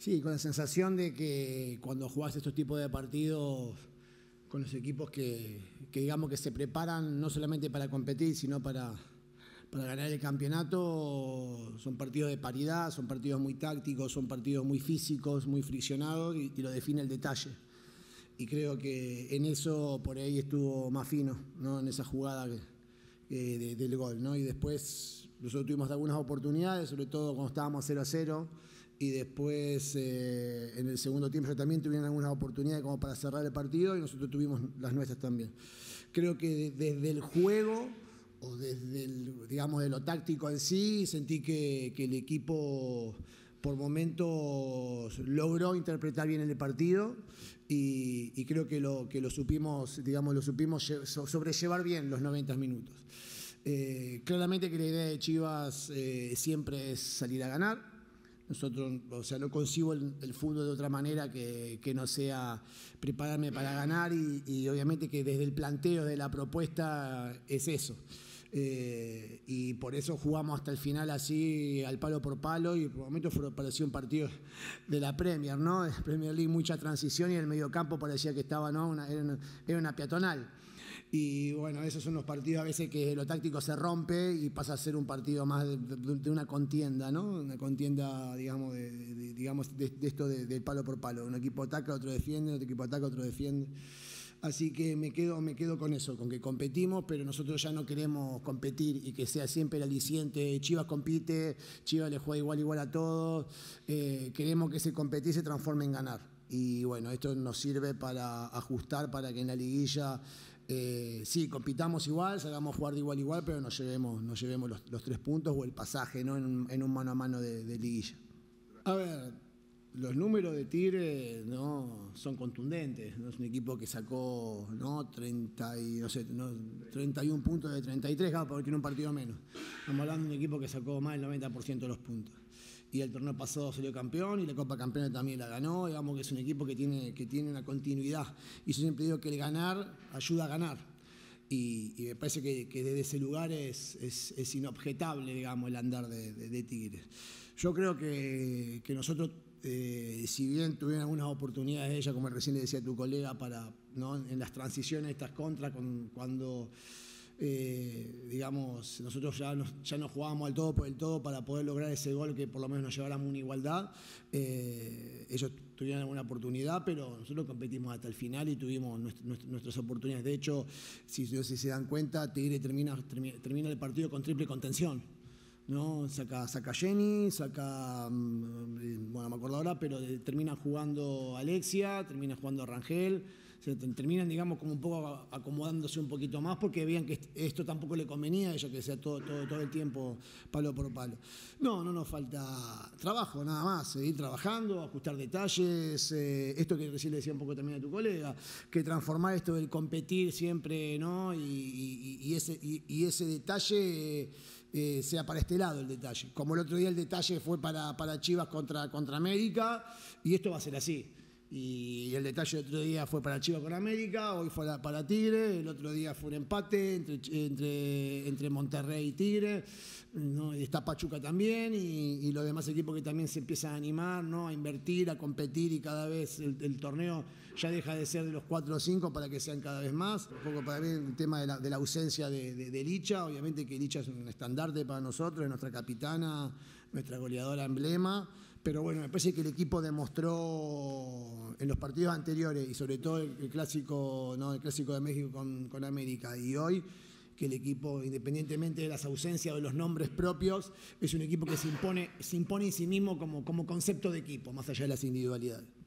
Sí, con la sensación de que cuando jugás estos tipos de partidos con los equipos que, digamos que se preparan no solamente para competir, sino para, para ganar el campeonato, son partidos de paridad, son partidos muy tácticos, son partidos muy físicos, muy friccionados y, lo define el detalle. Y creo que en eso por ahí estuvo más fino, ¿no? en esa jugada del gol. ¿no? Y después nosotros tuvimos algunas oportunidades, sobre todo cuando estábamos 0 a 0 y después eh, en el segundo tiempo también tuvieron algunas oportunidades como para cerrar el partido y nosotros tuvimos las nuestras también. Creo que desde el juego o desde digamos, de lo táctico en sí, sentí que, el equipo por momentos logró interpretar bien el partido y, creo que lo, que lo supimos, digamos, lo supimos sobrellevar bien los 90 minutos. Eh, claramente que la idea de Chivas eh, siempre es salir a ganar, nosotros, o sea, no concibo el, el fútbol de otra manera que, no sea prepararme para ganar y, obviamente que desde el planteo de la propuesta es eso. Eh, y por eso jugamos hasta el final así, al palo por palo, y por momento parecía un partido de la Premier, ¿no? Premier League, mucha transición y el mediocampo parecía que estaba, ¿no? era, era una peatonal. Y bueno, esos son los partidos a veces que lo táctico se rompe y pasa a ser un partido más de, una contienda, ¿no? Una contienda, digamos, de, digamos, de, esto del palo por palo. Un equipo ataca, otro defiende, otro equipo ataca, otro defiende. Así que me quedo, me quedo con eso, con que competimos, pero nosotros ya no queremos competir y que sea siempre el aliciente. Chivas compite, Chivas le juega igual, igual a todos. Eh, queremos que ese competir se transforme en ganar. Y bueno, esto nos sirve para ajustar, para que en la liguilla eh, sí, compitamos igual, salgamos a jugar de igual a igual, pero no llevemos, llevemos los, tres puntos o el pasaje en, un, mano a mano de, liguilla. A ver, los números de Tigre ¿no? son contundentes. ¿no? Es un equipo que sacó ¿no? 31 puntos de 33, claro, porque tiene un partido menos. Estamos hablando de un equipo que sacó más del 90% de los puntos y el torneo pasado salió campeón y la Copa Campeona también la ganó. Digamos que es un equipo que tiene, que tiene una continuidad. Y yo siempre digo que el ganar ayuda a ganar. Y, me parece que, desde ese lugar es, es, inobjetable, digamos, el andar de, Tigres. Yo creo que, nosotros, eh, si bien tuvieron algunas oportunidades ella, como recién le decía tu colega, para, ¿no? en las transiciones, estas contras, cuando eh, digamos, nosotros ya, nos, ya no jugábamos al todo por el todo para poder lograr ese gol que por lo menos nos lleváramos una igualdad. Eh, ellos tuvieron alguna oportunidad, pero nosotros competimos hasta el final y tuvimos nuestras oportunidades. De hecho, si, si se dan cuenta, Tigre termina, termina, el partido con triple contención. ¿no? Saca, saca Jenny, saca, mm, eh, bueno, me acuerdo ahora, pero termina jugando Alexia, termina jugando Rangel terminan, digamos, como un poco acomodándose un poquito más porque veían que esto tampoco le convenía a ella que sea todo, todo, todo el tiempo palo por palo. No, no nos falta trabajo, nada más, seguir trabajando, ajustar detalles, eh, esto que recién le decía un poco también a tu colega, que transformar esto del competir siempre, ¿no? Y, ese, ese detalle... Eh, eh, sea para este lado el detalle. Como el otro día el detalle fue para, para Chivas contra, contra América, y esto va a ser así. Y el detalle del otro día fue para Chivas con América, hoy fue para Tigre, el otro día fue un empate entre, entre, Monterrey y Tigre, está Pachuca también, y, los demás equipos que también se empiezan a animar, ¿no? a invertir, a competir, y cada vez el, torneo ya deja de ser de los 4 o 5 para que sean cada vez más. Un poco para mí el tema de la, de la ausencia de, de, de, Licha, obviamente que Licha es un estandarte para nosotros, es nuestra capitana, nuestra goleadora emblema. Pero bueno, me parece que el equipo demostró en los partidos anteriores y sobre todo el, clásico, ¿no? el clásico de México con, América y hoy que el equipo, independientemente de las ausencias o de los nombres propios, es un equipo que se impone, se impone en sí mismo como, como concepto de equipo, más allá de las individualidades.